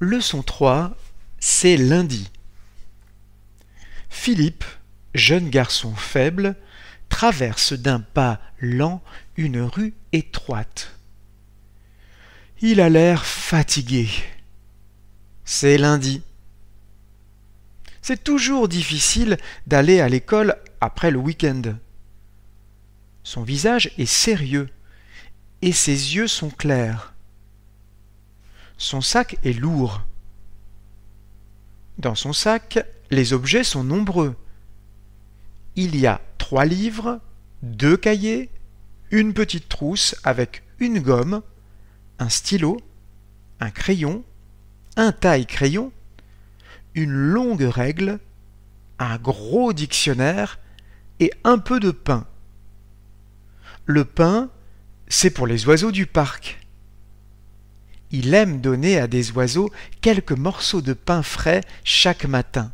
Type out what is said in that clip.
Leçon 3, c'est lundi. Philippe, jeune garçon faible, traverse d'un pas lent une rue étroite. Il a l'air fatigué. C'est lundi. C'est toujours difficile d'aller à l'école après le week-end. Son visage est sérieux et ses yeux sont clairs. Son sac est lourd. Dans son sac, les objets sont nombreux. Il y a trois livres, deux cahiers, une petite trousse avec une gomme, un stylo, un crayon, un taille-crayon, une longue règle, un gros dictionnaire et un peu de pain. Le pain, c'est pour les oiseaux du parc il aime donner à des oiseaux quelques morceaux de pain frais chaque matin.